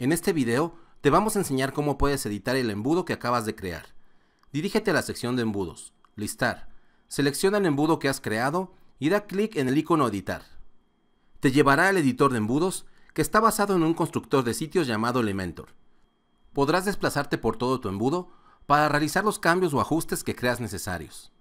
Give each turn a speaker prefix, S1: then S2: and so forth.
S1: En este video te vamos a enseñar cómo puedes editar el embudo que acabas de crear. Dirígete a la sección de embudos, listar, selecciona el embudo que has creado y da clic en el icono editar. Te llevará al editor de embudos que está basado en un constructor de sitios llamado Elementor. Podrás desplazarte por todo tu embudo para realizar los cambios o ajustes que creas necesarios.